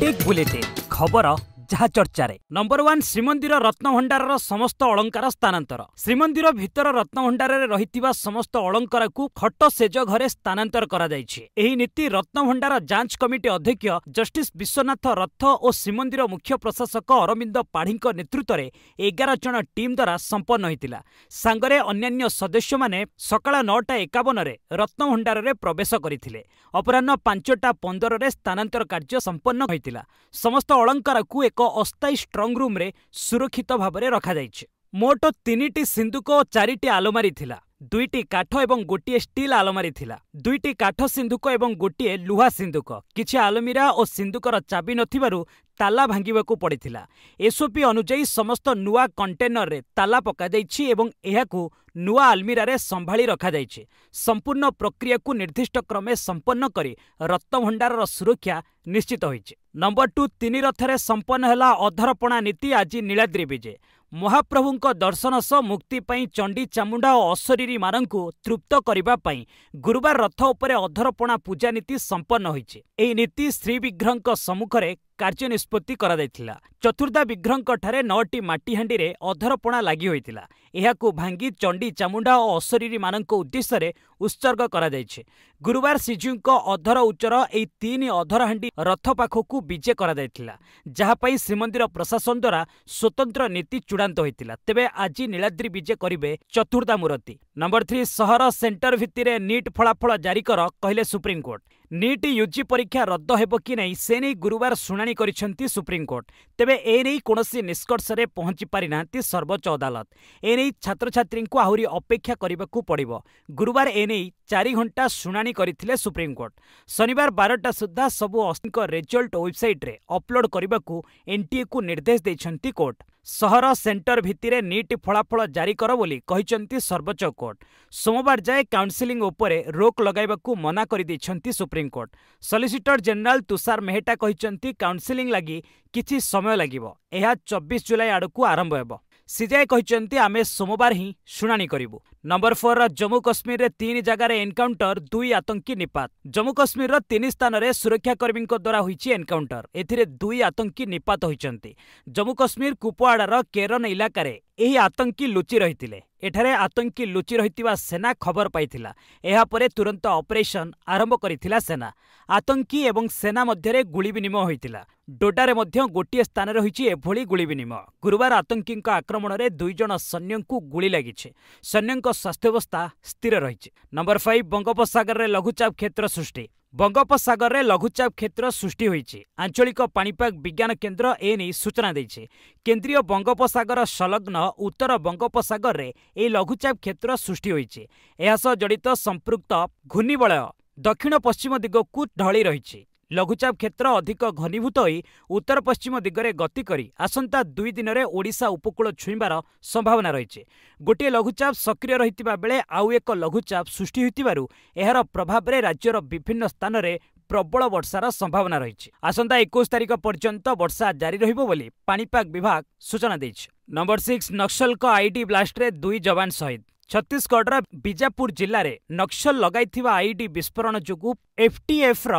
ଠିକ୍ ବୁଲେଟେ ଖବର ଯାହା ଚର୍ଚ୍ଚାରେ ନମ୍ବର ୱାନ୍ ଶ୍ରୀମନ୍ଦିର ରତ୍ନଭଣ୍ଡାରର ସମସ୍ତ ଅଳଙ୍କାର ସ୍ଥାନାନ୍ତର ଶ୍ରୀମନ୍ଦିର ଭିତର ରତ୍ନଭଣ୍ଡାରରେ ରହିଥିବା ସମସ୍ତ ଅଳଙ୍କାରକୁ ଖଟ ସେଜ ଘରେ ସ୍ଥାନାନ୍ତର କରାଯାଇଛି ଏହି ନୀତି ରତ୍ନଭଣ୍ଡାର ଯାଞ୍ଚ କମିଟି ଅଧ୍ୟକ୍ଷ ଜଷ୍ଟିସ୍ ବିଶ୍ୱନାଥ ରଥ ଓ ଶ୍ରୀମନ୍ଦିର ମୁଖ୍ୟ ପ୍ରଶାସକ ଅରବିନ୍ଦ ପାଢ଼ୀଙ୍କ ନେତୃତ୍ୱରେ ଏଗାର ଜଣ ଟିମ୍ ଦ୍ୱାରା ସମ୍ପନ୍ନ ହୋଇଥିଲା ସାଙ୍ଗରେ ଅନ୍ୟାନ୍ୟ ସଦସ୍ୟମାନେ ସକାଳ ନଅଟା ଏକାବନରେ ରତ୍ନଭଣ୍ଡାରରେ ପ୍ରବେଶ କରିଥିଲେ ଅପରାହ୍ନ ପାଞ୍ଚଟା ପନ୍ଦରରେ ସ୍ଥାନାନ୍ତର କାର୍ଯ୍ୟ ସମ୍ପନ୍ନ ହୋଇଥିଲା ସମସ୍ତ ଅଳଙ୍କାରକୁ ଏକ ଏକ ଅସ୍ଥାୟୀ ଷ୍ଟ୍ରଙ୍ଗରୁମ୍ରେ ସୁରକ୍ଷିତ ଭାବରେ ରଖାଯାଇଛି। ମୋଟ ତିନିଟି ସିନ୍ଦୁକ ଓ ଚାରିଟି ଆଲମାରୀ ଥିଲା। ଦୁଇଟି କାଠ ଏବଂ ଗୋଟିଏ ଷ୍ଟିଲ୍ ଆଲମାରୀ ଥିଲା। ଦୁଇଟି କାଠ ସିନ୍ଦୁକ ଏବଂ ଗୋଟିଏ ଲୁହା ସିନ୍ଦୁକ। କିଛି ଆଲମିରା ଓ ସିନ୍ଦୁକର ଚାବି ନଥିବାରୁ ତାଲା ଭାଙ୍ଗିବାକୁ ପଡ଼ିଥିଲା ଏସ୍ଓପି ଅନୁଯାୟୀ ସମସ୍ତ ନୂଆ କଣ୍ଟେନରରେ ତାଲା ପକାଯାଇଛି ଏବଂ ଏହାକୁ ନୂଆ ଆଲମିରାରେ ସମ୍ଭାଳି ରଖାଯାଇଛି ସମ୍ପୂର୍ଣ୍ଣ ପ୍ରକ୍ରିୟାକୁ ନିର୍ଦ୍ଦିଷ୍ଟ କ୍ରମେ ସମ୍ପନ୍ନ କରି ରତ୍ନଭଣ୍ଡାରର ସୁରକ୍ଷା ନିଶ୍ଚିତ ହୋଇଛି ନମ୍ବର ଟୁ ତିନି ରଥରେ ସମ୍ପନ୍ନ ହେଲା ଅଧରପଣା ନୀତି ଆଜି ନୀଳାଦ୍ରି ବିଜେ ମହାପ୍ରଭୁଙ୍କ ଦର୍ଶନ ସହ ମୁକ୍ତି ପାଇଁ ଚଣ୍ଡୀ ଚାମୁଣ୍ଡା ଓ ଅଶରୀରୀମାନଙ୍କୁ ତୃପ୍ତ କରିବା ପାଇଁ ଗୁରୁବାର ରଥ ଉପରେ ଅଧରପଣା ପୂଜାନୀତି ସମ୍ପନ୍ନ ହୋଇଛି ଏହି ନୀତି ଶ୍ରୀବିଗ୍ରହଙ୍କ ସମ୍ମୁଖରେ କାର୍ଯ୍ୟ ନିଷ୍ପତ୍ତି କରାଯାଇଥିଲା ଚତୁର୍ଦ୍ଧା ବିଘ୍ରଙ୍କଠାରେ ନଅଟି ମାଟିହାଣ୍ଡିରେ ଅଧରପଣା ଲାଗି ହୋଇଥିଲା ଏହାକୁ ଭାଙ୍ଗି ଚଣ୍ଡୀ ଚାମୁଣ୍ଡା ଓ ଅଶରୀରୀମାନଙ୍କ ଉଦ୍ଦେଶ୍ୟରେ ଉତ୍ସର୍ଗ କରାଯାଇଛି ଗୁରୁବାର ଶ୍ରୀଜୀଉଙ୍କ ଅଧର ଉଚ୍ଚର ଏହି ତିନି ଅଧର ହାଣ୍ଡି ରଥ ପାଖକୁ ବିଜେ କରାଯାଇଥିଲା ଯାହାପାଇଁ ଶ୍ରୀମନ୍ଦିର ପ୍ରଶାସନ ଦ୍ୱାରା ସ୍ୱତନ୍ତ୍ର ନୀତି ଚୂଡ଼ାନ୍ତ ହୋଇଥିଲା ତେବେ ଆଜି ନୀଳାଦ୍ରି ବିଜେ କରିବେ ଚତୁର୍ଦ୍ଧା ମୂରତି ନମ୍ବର ଥ୍ରୀ ସହର ସେଣ୍ଟର ଭିତ୍ତିରେ ନିଟ୍ ଫଳାଫଳ ଜାରି କର କହିଲେ ସୁପ୍ରିମକୋର୍ଟ ନିଟ୍ ୟୁଜି ପରୀକ୍ଷା ରଦ୍ଦ ହେବ କି ନାହିଁ ସେ ନେଇ ଗୁରୁବାର ଶୁଣାଣି କରିଛନ୍ତି ସୁପ୍ରିମକୋର୍ଟ ତେବେ ଏ ନେଇ କୌଣସି ନିଷ୍କର୍ଷରେ ପହଞ୍ଚି ପାରିନାହାନ୍ତି ସର୍ବୋଚ୍ଚ ଅଦାଲତ ଏ ନେଇ ଛାତ୍ରଛାତ୍ରୀଙ୍କୁ ଆହୁରି ଅପେକ୍ଷା କରିବାକୁ ପଡ଼ିବ ଗୁରୁବାର ଏ ନେଇ ଚାରି ଘଣ୍ଟା ଶୁଣାଣି শুনানি করে সুপ্রিমকোর্ট শনিবার বারটা সুদ্ধা সবু অস্তিক রেজল্ট ওয়েবসাইট্রে অপলোড করা এনটিএ কু নির্দেশ দিয়েছেন কোর্ট ସହର ସେଣ୍ଟର ଭିତ୍ତିରେ ନିଟ୍ ଫଳାଫଳ ଜାରି କର ବୋଲି କହିଛନ୍ତି ସର୍ବୋଚ୍ଚ କୋର୍ଟ ସୋମବାର ଯାଏ କାଉନ୍ସେଲିଂ ଉପରେ ରୋକ୍ ଲଗାଇବାକୁ ମନା କରିଦେଇଛନ୍ତି supreme court solicitor general Tushar Mehta କହିଛନ୍ତି କାଉନ୍ସେଲିଂ ଲାଗି କିଛି ସମୟ ଲାଗିବ ଏହା ଚବିଶ ଜୁଲାଇ ଆଡ଼କୁ ଆରମ୍ଭ ହେବ ସିଜିଆଇ କହିଛନ୍ତି ଆମେ ସୋମବାର ହିଁ ଶୁଣାଣି କରିବୁ ନମ୍ବର ଫୋର୍ର ଜମ୍ମୁ କାଶ୍ମୀରରେ ତିନି ଜାଗାରେ ଏନ୍କାଉଣ୍ଟର ଦୁଇ ଆତଙ୍କୀ ନିପାତ ଜମ୍ମୁ କାଶ୍ମୀରର ତିନି ସ୍ଥାନରେ ସୁରକ୍ଷାକର୍ମୀଙ୍କ ଦ୍ୱାରା ହୋଇଛି ଏନ୍କାଉଣ୍ଟର ଏଥିରେ ଦୁଇ ଆତଙ୍କୀ ନିପାତ ହୋଇଛନ୍ତି ଜମ୍ମୁ କାଶ୍ମୀର କୁପୱାଡ଼ାର କେରନ୍ ଇଲାକାରେ ଏହି ଆତଙ୍କୀ ଲୁଚି ରହିଥିଲେ ଏଠାରେ ଆତଙ୍କୀ ଲୁଚି ରହିଥିବା ସେନା ଖବର ପାଇଥିଲା ଏହାପରେ ତୁରନ୍ତ ଅପରେସନ୍ ଆରମ୍ଭ କରିଥିଲା ସେନା ଆତଙ୍କୀ ଏବଂ ସେନା ମଧ୍ୟରେ ଗୁଳି ବିନିମୟ ହୋଇଥିଲା ଡୋଡାରେ ମଧ୍ୟ ଗୋଟିଏ ସ୍ଥାନରେ ହୋଇଛି ଏଭଳି ଗୁଳି ବିନିମୟ ଗୁରୁବାର ଆତଙ୍କୀଙ୍କ ଆକ୍ରମଣରେ ଦୁଇଜଣ ସୈନ୍ୟଙ୍କୁ ଗୁଳି ଲାଗିଛି ସ୍ୱାସ୍ଥ୍ୟବସ୍ଥା ସ୍ଥିର ରହିଛି ନମ୍ବର ଫାଇଭ୍ ବଙ୍ଗୋପସାଗରରେ ଲଘୁଚାପ କ୍ଷେତ୍ର ସୃଷ୍ଟି ବଙ୍ଗୋପସାଗରରେ ଲଘୁଚାପ କ୍ଷେତ୍ର ସୃଷ୍ଟି ହୋଇଛି ଆଞ୍ଚଳିକ ପାଣିପାଗ ବିଜ୍ଞାନ କେନ୍ଦ୍ର ଏ ନେଇ ସୂଚନା ଦେଇଛି କେନ୍ଦ୍ରୀୟ ବଙ୍ଗୋପସାଗର ସଂଲଗ୍ନ ଉତ୍ତର ବଙ୍ଗୋପସାଗରରେ ଏହି ଲଘୁଚାପ କ୍ଷେତ୍ର ସୃଷ୍ଟି ହୋଇଛି ଏହା ସହ ଜଡ଼ିତ ସମ୍ପୃକ୍ତ ଘୂର୍ଣ୍ଣିବଳୟ ଦକ୍ଷିଣ ପଶ୍ଚିମ ଦିଗକୁ ଢଳି ରହିଛି ଲଘୁଚାପ କ୍ଷେତ୍ର ଅଧିକ ଘନୀଭୂତ ହୋଇ ଉତ୍ତର ପଶ୍ଚିମ ଦିଗରେ ଗତି କରି ଆସନ୍ତା ଦୁଇ ଦିନରେ ଓଡ଼ିଶା ଉପକୂଳ ଛୁଇଁବାର ସମ୍ଭାବନା ରହିଛି ଗୋଟିଏ ଲଘୁଚାପ ସକ୍ରିୟ ରହିଥିବା ବେଳେ ଆଉ ଏକ ଲଘୁଚାପ ସୃଷ୍ଟି ହୋଇଥିବାରୁ ଏହାର ପ୍ରଭାବରେ ରାଜ୍ୟର ବିଭିନ୍ନ ସ୍ଥାନରେ ପ୍ରବଳ ବର୍ଷାର ସମ୍ଭାବନା ରହିଛି ଆସନ୍ତା ଏକୋଇଶ ତାରିଖ ପର୍ଯ୍ୟନ୍ତ ବର୍ଷା ଜାରି ରହିବ ବୋଲି ପାଣିପାଗ ବିଭାଗ ସୂଚନା ଦେଇଛି ନମ୍ବର ସିକ୍ସ ନକ୍ସଲଙ୍କ ଆଇଡି ବ୍ଲାଷ୍ଟରେ ଦୁଇ ଯବାନ ଶହୀଦ ଛତିଶଗଡ଼ର ବିଜାପୁର ଜିଲ୍ଲାରେ ନକ୍ସଲ ଲଗାଇଥିବା ଆଇଡି ବିସ୍ଫୋରଣ ଯୋଗୁଁ ଏଫ୍ଟିଏଫ୍ର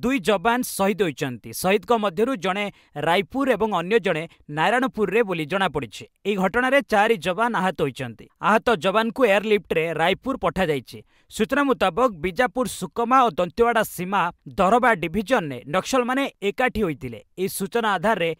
ଦୁଇ ଯବାନ ଶହୀଦ ହୋଇଛନ୍ତି ଶହୀଦଙ୍କ ମଧ୍ୟରୁ ଜଣେ ରାୟପୁର ଏବଂ ଅନ୍ୟ ଜଣେ ନାରାୟଣପୁରରେ ବୋଲି ଜଣାପଡ଼ିଛି ଏହି ଘଟଣାରେ ଚାରି ଯବାନ ଆହତ ହୋଇଛନ୍ତି ଆହତ ଯବାନଙ୍କୁ ଏୟାରଲିଫ୍ଟରେ ରାୟପୁର ପଠାଯାଇଛି ସୂଚନା ମୁତାବକ ବିଜାପୁର ସୁକମା ଓ ଦନ୍ତେୱାଡ଼ା ସୀମା ଦରବା ଡିଭିଜନରେ ନକ୍ସଲମାନେ ଏକାଠି ହୋଇଥିଲେ ଏହି ସୂଚନା ଆଧାରରେ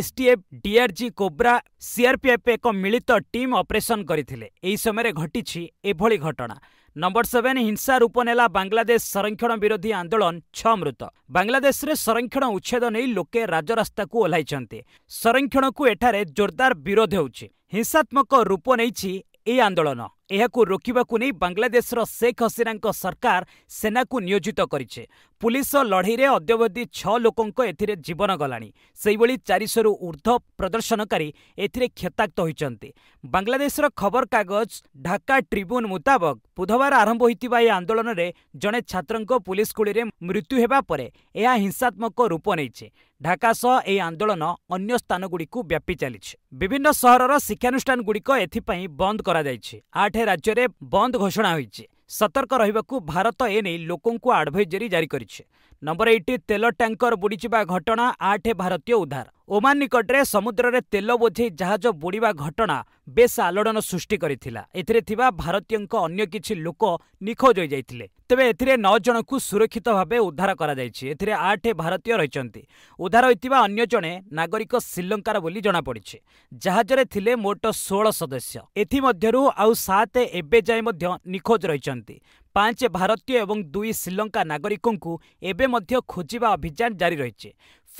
ଏସ୍ଟିଏଫ୍ ଡିଆର୍ଜି କୋବ୍ରା ସିଆର୍ପିଏଫ୍ ଏକ ମିଳିତ ଟିମ୍ ଅପରେସନ୍ କରିଥିଲେ ଏହି ସମୟରେ ଘଟିଛି ଏଭଳି ଘଟଣା ନମ୍ବର ସେଭେନ୍ ହିଂସାରୋପଣ ହେଲା ବାଂଲାଦେଶ ସଂରକ୍ଷଣ ବିରୋଧୀ ଆନ୍ଦୋଳନ ଛଅ ମୃତ ବାଂଲାଦେଶରେ ସଂରକ୍ଷଣ ଉଚ୍ଛେଦ ନେଇ ଲୋକେ ରାଜରାସ୍ତାକୁ ଓହ୍ଲାଇଛନ୍ତି ସଂରକ୍ଷଣକୁ ଏଠାରେ ଜୋରଦାର ବିରୋଧ ହେଉଛି ହିଂସାତ୍ମକ ରୂପ ନେଇଛି ଏହି ଆନ୍ଦୋଳନ ଏହାକୁ ରୋକିବାକୁ ନେଇ ବାଂଲାଦେଶର ଶେଖ୍ ହସିନାଙ୍କ ସରକାର ସେନାକୁ ନିୟୋଜିତ କରିଛି ପୁଲିସ ଲଢ଼େଇରେ ଅଦ୍ୟବଧି ଛଅ ଲୋକଙ୍କ ଏଥିରେ ଜୀବନ ଗଲାଣି ସେହିଭଳି ଚାରିଶହରୁ ଉର୍ଦ୍ଧ୍ୱ ପ୍ରଦର୍ଶନକାରୀ ଏଥିରେ କ୍ଷତାକ୍ତ ହୋଇଛନ୍ତି ବାଂଲାଦେଶର ଖବରକାଗଜ ଢାକା ଟ୍ରିବ୍ୟୁନ୍ ମୁତାବକ ବୁଧବାର ଆରମ୍ଭ ହୋଇଥିବା ଏହି ଆନ୍ଦୋଳନରେ ଜଣେ ଛାତ୍ରଙ୍କ ପୁଲିସ ଗୁଳିରେ ମୃତ୍ୟୁ ହେବା ପରେ ଏହା ହିଂସାତ୍ମକ ରୂପ ନେଇଛି ଢାକା ସହ ଏହି ଆନ୍ଦୋଳନ ଅନ୍ୟ ସ୍ଥାନଗୁଡ଼ିକୁ ବ୍ୟାପି ଚାଲିଛି ବିଭିନ୍ନ ସହରର ଶିକ୍ଷାନୁଷ୍ଠାନଗୁଡ଼ିକ ଏଥିପାଇଁ ବନ୍ଦ କରାଯାଇଛି ଆଠ ଷାଠିଏ ରାଜ୍ୟରେ ବନ୍ଦ ଘୋଷଣା ହୋଇଛି ସତର୍କ ରହିବାକୁ ଭାରତ ଏନେଇ ଲୋକଙ୍କୁ ଆଡଭାଇଜରି ଜାରି କରିଛି ନମ୍ବର ଏଇଟି ତେଲ ଟ୍ୟାଙ୍କର ବୁଡ଼ିଯିବା ଘଟଣା ଆଠ ଭାରତୀୟ ଉଦ୍ଧାର ଓମାନ ନିକଟରେ ସମୁଦ୍ରରେ ତେଲ ବୋଝେଇ ଜାହାଜ ବୁଡ଼ିବା ଘଟଣା ବେଶ୍ ଆଲୋଡ଼ନ ସୃଷ୍ଟି କରିଥିଲା ଏଥିରେ ଥିବା ଭାରତୀୟଙ୍କ ଅନ୍ୟ କିଛି ଲୋକ ନିଖୋଜ ହୋଇଯାଇଥିଲେ ତେବେ ଏଥିରେ ନଅ ଜଣଙ୍କୁ ସୁରକ୍ଷିତ ଭାବେ ଉଦ୍ଧାର କରାଯାଇଛି ଏଥିରେ ଆଠ ଭାରତୀୟ ରହିଛନ୍ତି ଉଦ୍ଧାର ହୋଇଥିବା ଅନ୍ୟ ଜଣେ ନାଗରିକ ଶ୍ରୀଲଙ୍କାର ବୋଲି ଜଣାପଡ଼ିଛି ଜାହାଜରେ ଥିଲେ ମୋଟ ଷୋହଳ ସଦସ୍ୟ ଏଥିମଧ୍ୟରୁ ଆଉ ସାତ ଏବେ ଯାଏଁ ମଧ୍ୟ ନିଖୋଜ ରହିଛନ୍ତି ପାଞ୍ଚ ଭାରତୀୟ ଏବଂ ଦୁଇ ଶ୍ରୀଲଙ୍କା ନାଗରିକଙ୍କୁ ଏବେ ମଧ୍ୟ ଖୋଜିବା ଅଭିଯାନ ଜାରି ରହିଛି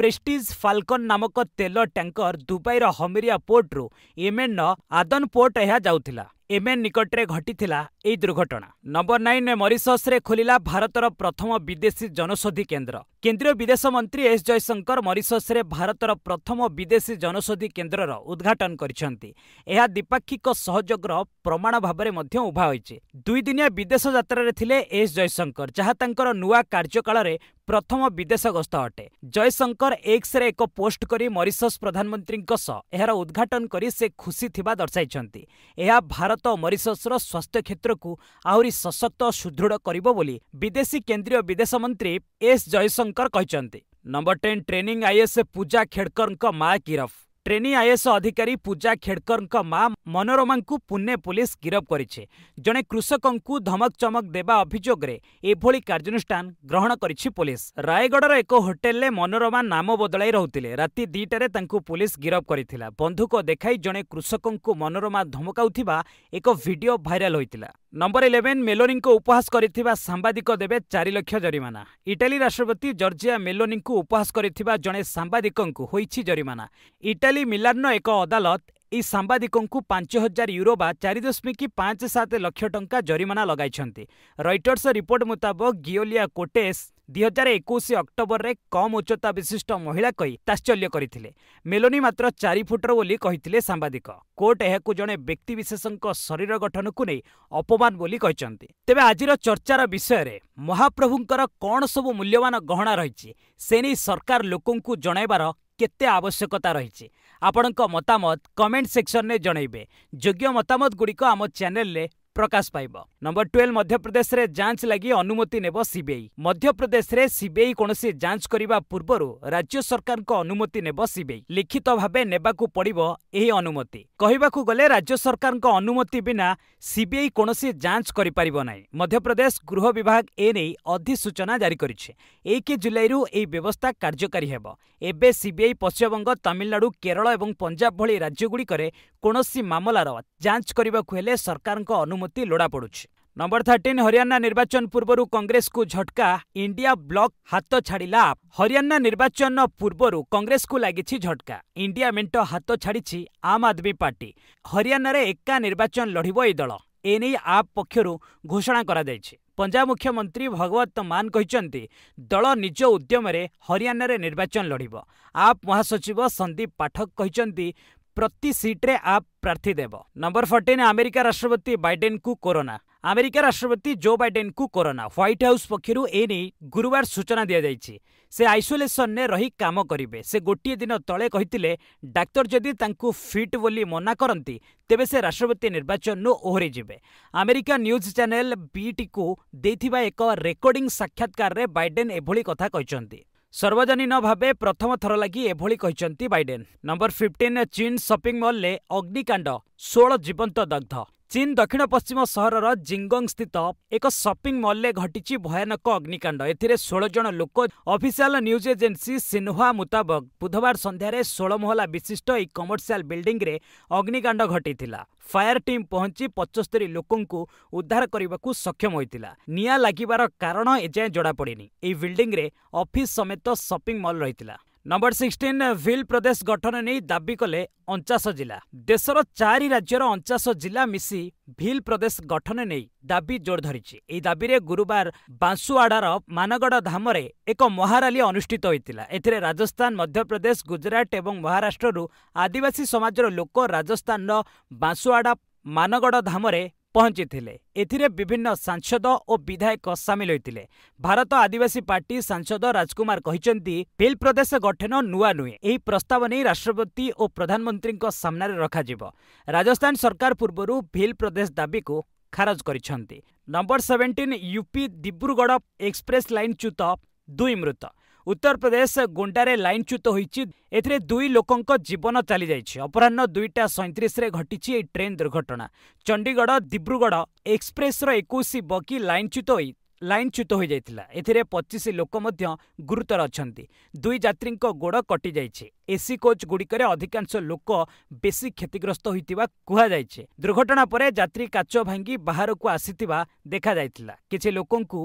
ପ୍ରେଷ୍ଟିଜ୍ ଫାଲ୍କନ୍ ନାମକ ତେଲ ଟ୍ୟାଙ୍କର ଦୁବାଇର ହମିରିଆ ପୋର୍ଟରୁ ୟେମେନ୍ର ଆଦନ୍ ପୋର୍ଟ ଏହା ଯାଉଥିଲା ଏମେନ୍ ନିକଟରେ ଘଟିଥିଲା ଏହି ଦୁର୍ଘଟଣା ନମ୍ବର ନାଇନ୍ ମରିସସ୍ରେ ଖୋଲିଲା ଭାରତର ପ୍ରଥମ ବିଦେଶୀ ଜନୌଷଧି କେନ୍ଦ୍ର କେନ୍ଦ୍ରୀୟ ବିଦେଶ ମନ୍ତ୍ରୀ ଏସ୍ ଜୟଶଙ୍କର ମରିସସ୍ରେ ଭାରତର ପ୍ରଥମ ବିଦେଶୀ ଜନୌଷଧି କେନ୍ଦ୍ରର ଉଦ୍ଘାଟନ କରିଛନ୍ତି ଏହା ଦ୍ୱିପାକ୍ଷିକ ସହଯୋଗର ପ୍ରମାଣ ଭାବରେ ମଧ୍ୟ ଉଭା ହୋଇଛି ଦୁଇଦିନିଆ ବିଦେଶ ଯାତ୍ରାରେ ଥିଲେ ଏସ୍ ଜୟଶଙ୍କର ଯାହା ତାଙ୍କର ନୂଆ କାର୍ଯ୍ୟକାଳରେ ପ୍ରଥମ ବିଦେଶ ଗସ୍ତ ଅଟେ ଜୟଶଙ୍କର ଏକ୍ସରେ ଏକ ପୋଷ୍ଟ କରି ମରିସସ୍ ପ୍ରଧାନମନ୍ତ୍ରୀଙ୍କ ସହ ଏହାର ଉଦ୍ଘାଟନ କରି ସେ ଖୁସି ଥିବା ଦର୍ଶାଇଛନ୍ତି ଏହା ଭାରତ ଓ ମରିସସ୍ର ସ୍ୱାସ୍ଥ୍ୟ କ୍ଷେତ୍ରକୁ ଆହୁରି ସଶକ୍ତ ଓ ସୁଦୃଢ଼ କରିବ ବୋଲି ବିଦେଶୀ କେନ୍ଦ୍ରୀୟ ବିଦେଶ ମନ୍ତ୍ରୀ ଏସ୍ ଜୟଶଙ୍କର କହିଛନ୍ତି number ten training IAS Puja ଖେଡ଼କରଙ୍କ ମା କିରଫ୍ ଟ୍ରେନି ଆଇଏଏସ୍ ଅଧିକାରୀ ପୂଜା ଖେଡ଼କରଙ୍କ ମା ମନୋରମାଙ୍କୁ ପୁନେ ପୋଲିସ ଗିରଫ କରିଛି ଜଣେ କୃଷକଙ୍କୁ ଧମକଚମକ ଦେବା ଅଭିଯୋଗରେ ଏଭଳି କାର୍ଯ୍ୟାନୁଷ୍ଠାନ ଗ୍ରହଣ କରିଛି ପୋଲିସ ରାୟଗଡ଼ର ଏକ ହୋଟେଲରେ ମନୋରମା ନାମ ବଦଳାଇ ରହୁଥିଲେ ରାତି ଦିଟାରେ ତାଙ୍କୁ ପୋଲିସ ଗିରଫ କରିଥିଲା ବନ୍ଧୁକ ଦେଖାଇ ଜଣେ କୃଷକଙ୍କୁ ମନୋରମା ଧମକାଉଥିବା ଏକ ଭିଡିଓ ଭାଇରାଲ ହୋଇଥିଲା ନମ୍ବର ଇଲେଭେନ୍ ମେଲୋନିଙ୍କୁ ଉପହାସ କରିଥିବା ସାମ୍ବାଦିକ ଦେବେ ଚାରି ଲକ୍ଷ ଜରିମାନା ଇଟାଲୀ ରାଷ୍ଟ୍ରପତି ଜର୍ଜିଆ ମେଲୋନିଙ୍କୁ ଉପହାସ କରିଥିବା ଜଣେ ସାମ୍ବାଦିକଙ୍କୁ ହୋଇଛି ଜରିମାନା ଇଟାଲୀ ମିଲାନର ଏକ ଅଦାଲତ ଏହି ସାମ୍ବାଦିକଙ୍କୁ ପାଞ୍ଚ ହଜାର ୟୁରୋ ବା ଚାରି ଦଶମିକ ପାଞ୍ଚ ସାତ ଲକ୍ଷ ଟଙ୍କା ଜରିମାନା ଲଗାଇଛନ୍ତି ରଇଟର୍ସ ରିପୋର୍ଟ ମୁତାବକ ଗିଓଲିଆ କୋଟେସ୍ ଦୁଇ ହଜାର ଏକୋଇଶ ଅକ୍ଟୋବରରେ କମ୍ ଉଚ୍ଚତା ବିଶିଷ୍ଟ ମହିଳା କହି ତାତ୍ସଲ୍ୟ କରିଥିଲେ ମେଲୋନି ମାତ୍ର ଚାରି ଫୁଟର ବୋଲି କହିଥିଲେ ସାମ୍ବାଦିକ କୋର୍ଟ ଏହାକୁ ଜଣେ ବ୍ୟକ୍ତିବିଶେଷଙ୍କ ଶରୀର ଗଠନକୁ ନେଇ ଅପମାନ ବୋଲି କହିଛନ୍ତି ତେବେ ଆଜିର ଚର୍ଚ୍ଚାର ବିଷୟରେ ମହାପ୍ରଭୁଙ୍କର କ'ଣ ସବୁ ମୂଲ୍ୟବାନ ଗହଣା ରହିଛି ସେ ନେଇ ସରକାର ଲୋକଙ୍କୁ ଜଣାଇବାର କେତେ ଆବଶ୍ୟକତା ରହିଛି ଆପଣଙ୍କ ମତାମତ କମେଣ୍ଟ ସେକ୍ସନରେ ଜଣାଇବେ ଯୋଗ୍ୟ ମତାମତଗୁଡ଼ିକ ଆମ ଚ୍ୟାନେଲରେ ପ୍ରକାଶ ପାଇବ ନମ୍ବର ଟୁଏଲ୍ଭ ମଧ୍ୟପ୍ରଦେଶରେ ଯାଞ୍ଚ ଲାଗି ଅନୁମତି ନେବ ସିବିଆଇ ମଧ୍ୟପ୍ରଦେଶରେ ସିବିଆଇ କୌଣସି ଯାଞ୍ଚ କରିବା ପୂର୍ବରୁ ରାଜ୍ୟ ସରକାରଙ୍କ ଅନୁମତି ନେବ ସିବିଆଇ ଲିଖିତ ଭାବେ ନେବାକୁ ପଡ଼ିବ ଏହି ଅନୁମତି କହିବାକୁ ଗଲେ ରାଜ୍ୟ ସରକାରଙ୍କ ଅନୁମତି ବିନା ସିବିଆଇ କୌଣସି ଯାଞ୍ଚ କରିପାରିବ ନାହିଁ ମଧ୍ୟପ୍ରଦେଶ ଗୃହ ବିଭାଗ ଏ ନେଇ ଅଧିସୂଚନା ଜାରି କରିଛି ଏକ ଜୁଲାଇରୁ ଏହି ବ୍ୟବସ୍ଥା କାର୍ଯ୍ୟକାରୀ ହେବ ଏବେ ସିବିଆଇ ପଶ୍ଚିମବଙ୍ଗ ତାମିଲନାଡୁ କେରଳ ଏବଂ ପଞ୍ଜାବ ଭଳି ରାଜ୍ୟଗୁଡ଼ିକରେ କୌଣସି ମାମଲାର ଯାଞ୍ଚ କରିବାକୁ ହେଲେ ସରକାରଙ୍କ ଅନୁମତି ଲୋଡ଼ା ପଡ଼ୁଛି ନମ୍ବର ଥାର୍ଟିନ୍ ହରିୟାଣା ନିର୍ବାଚନ ପୂର୍ବରୁ କଂଗ୍ରେସକୁ ଝଟକା ଇଣ୍ଡିଆ ବ୍ଲକ୍ ହାତ ଛାଡ଼ିଲା ଆପ୍ ହରିୟାଣା ନିର୍ବାଚନ ପୂର୍ବରୁ କଂଗ୍ରେସକୁ ଲାଗିଛି ଝଟକା ଇଣ୍ଡିଆ ମେଣ୍ଟ ହାତ ଛାଡ଼ିଛି ଆମ୍ ଆଦମୀ ପାର୍ଟି ହରିୟାଣାରେ ଏକା ନିର୍ବାଚନ ଲଢ଼ିବ ଏହି ଦଳ ଏନେଇ ଆପ୍ ପକ୍ଷରୁ ଘୋଷଣା କରାଯାଇଛି ପଞ୍ଜାବ ମୁଖ୍ୟମନ୍ତ୍ରୀ ଭଗବତ ମାନ କହିଛନ୍ତି ଦଳ ନିଜ ଉଦ୍ୟମରେ ହରିୟାଣାରେ ନିର୍ବାଚନ ଲଢ଼ିବ ଆପ୍ ମହାସଚିବ ସନ୍ଦୀପ ପାଠକ କହିଛନ୍ତି ପ୍ରତି ସିଟ୍ରେ ଆପ୍ ପ୍ରାର୍ଥୀ ଦେବ ନମ୍ବର ଫର୍ଟିନ୍ ଆମେରିକା ରାଷ୍ଟ୍ରପତି ବାଇଡେନ୍ଙ୍କୁ କରୋନା ଆମେରିକା ରାଷ୍ଟ୍ରପତି ଜୋ ବାଇଡେନ୍ଙ୍କୁ କରୋନା ହ୍ୱାଇଟ୍ ହାଉସ୍ ପକ୍ଷରୁ ଏନେଇ ଗୁରୁବାର ସୂଚନା ଦିଆଯାଇଛି ସେ ଆଇସୋଲେସନରେ ରହି କାମ କରିବେ ସେ ଗୋଟିଏ ଦିନ ତଳେ କହିଥିଲେ ଡାକ୍ତର ଯଦି ତାଙ୍କୁ ଫିଟ୍ ବୋଲି ମନା କରନ୍ତି ତେବେ ସେ ରାଷ୍ଟ୍ରପତି ନିର୍ବାଚନରୁ ଓହରିଯିବେ ଆମେରିକା ନ୍ୟୁଜ୍ ଚ୍ୟାନେଲ୍ ବିଟିକୁ ଦେଇଥିବା ଏକ ରେକର୍ଡିଂ ସାକ୍ଷାତକାରରେ ବାଇଡେନ୍ ଏଭଳି କଥା କହିଛନ୍ତି ସର୍ବଜନୀନ ଭାବେ ପ୍ରଥମ ଥର ଲାଗି ଏଭଳି କହିଛନ୍ତି ବାଇଡେନ୍ ନମ୍ବର ଫିଫ୍ଟିନ୍ରେ ଚୀନ୍ ସପିଂ ମଲ୍ରେ ଅଗ୍ନିକାଣ୍ଡ ଷୋହଳ ଜୀବନ୍ତ ଦଗ୍ଧ চীন দক্ষিণ পশ্চিম সহরর জিঙ্গং স্থিত এক সপিং মলে ঘটিছি ভয়ানক অগ্নিকাণ্ড এতে ষোল জন লোক অফিসিয়াল নিউজ এজেন্সি সিনহুয়া মুতাবক বুধবার সন্ধ্যায় ষোল মহলা বিশিষ্ট এই কমর্সিয়াল বিল্ডিংরে অগ্নিকাণ্ড ঘটি ফায়ার ଟିମ୍ ପହଞ୍ଚି ପଚସ୍ତରୀ ଲୋକଙ୍କୁ ଉଦ୍ଧାର କରିବାକୁ ସକ୍ଷମ ହୋଇଥିଲା ନିଆଁ ଲାଗିବାର କାରଣ ଏଯାଏଁ ଜଣାପଡ଼ିନି ଏହି ବିଲ୍ଡିଂରେ ଅଫିସ୍ ସମେତ ସପିଂ ମଲ୍ ରହିଥିଲା ନମ୍ବର ସିକ୍ସଟିନ୍ ଭିଲ୍ ପ୍ରଦେଶ ଗଠନ ନେଇ ଦାବି କଲେ ଅଣଚାଶ ଜିଲ୍ଲା ଦେଶର ଚାରି ରାଜ୍ୟର ଅଣଚାଶ ଜିଲ୍ଲା ମିଶି ଭିଲ୍ ପ୍ରଦେଶ ଗଠନ ନେଇ ଦାବି ଜୋର ଧରିଛି ଏହି ଦାବିରେ ଗୁରୁବାର ବାଂଶୁଆଡ଼ାର ମାନଗଡ଼ ଧାମରେ ଏକ ମହାରାଲି ଅନୁଷ୍ଠିତ ହୋଇଥିଲା ଏଥିରେ ରାଜସ୍ଥାନ ମଧ୍ୟପ୍ରଦେଶ ଗୁଜରାଟ ଏବଂ ମହାରାଷ୍ଟ୍ରରୁ ଆଦିବାସୀ ସମାଜର ଲୋକ ରାଜସ୍ଥାନର ବାଂଶୁଆଡ଼ା ମାନଗଡ଼ ଧାମରେ ପହଞ୍ଚିଥିଲେ ଏଥିରେ ବିଭିନ୍ନ ସାଂସଦ ଓ ବିଧାୟକ ସାମିଲ ହୋଇଥିଲେ ଭାରତ ଆଦିବାସୀ ପାର୍ଟି ସାଂସଦ ରାଜକୁମାର କହିଛନ୍ତି ବିଲ୍ ପ୍ରଦେଶ ଗଠନ ନୂଆ ନୁହେଁ ଏହି ପ୍ରସ୍ତାବ ନେଇ ରାଷ୍ଟ୍ରପତି ଓ ପ୍ରଧାନମନ୍ତ୍ରୀଙ୍କ ସାମ୍ନାରେ ରଖାଯିବ ରାଜସ୍ଥାନ ସରକାର ପୂର୍ବରୁ ଭିଲ୍ ପ୍ରଦେଶ ଦାବିକୁ ଖାରଜ କରିଛନ୍ତି number seventeen UP Dibrugarh express line ଚ୍ୟୁତ ଦୁଇ ମୃତ ଉତ୍ତର ପ୍ରଦେଶ ଗୋଣ୍ଡାରେ ଲାଇନଚ୍ୟୁତ ହୋଇଛି ଏଥିରେ ଦୁଇ ଲୋକଙ୍କ ଜୀବନ ଚାଲିଯାଇଛି ଅପରାହ୍ନ ଦୁଇଟା ସଇଁତିରିଶରେ ଘଟିଛି ଏହି ଟ୍ରେନ୍ ଦୁର୍ଘଟଣା ଚଣ୍ଡିଗଡ଼ ଦିବ୍ରୁଗଡ଼ ଏକ୍ସପ୍ରେସ୍ର ଏକୋଇଶ ବଗି ଲାଇନଚ୍ୟୁତ ହୋଇ ଲାଇନଚ୍ୟୁତ ହୋଇଯାଇଥିଲା ଏଥିରେ ପଚିଶ ଲୋକ ମଧ୍ୟ ଗୁରୁତର ଅଛନ୍ତି ଦୁଇ ଯାତ୍ରୀଙ୍କ ଗୋଡ଼ କଟିଯାଇଛି ଏସି କୋଚ୍ ଗୁଡ଼ିକରେ ଅଧିକାଂଶ ଲୋକ ବେଶୀ କ୍ଷତିଗ୍ରସ୍ତ ହୋଇଥିବା କୁହାଯାଇଛି ଦୁର୍ଘଟଣା ପରେ ଯାତ୍ରୀ କାଚ ଭାଙ୍ଗି ବାହାରକୁ ଆସିଥିବା ଦେଖାଯାଇଥିଲା କିଛି ଲୋକଙ୍କୁ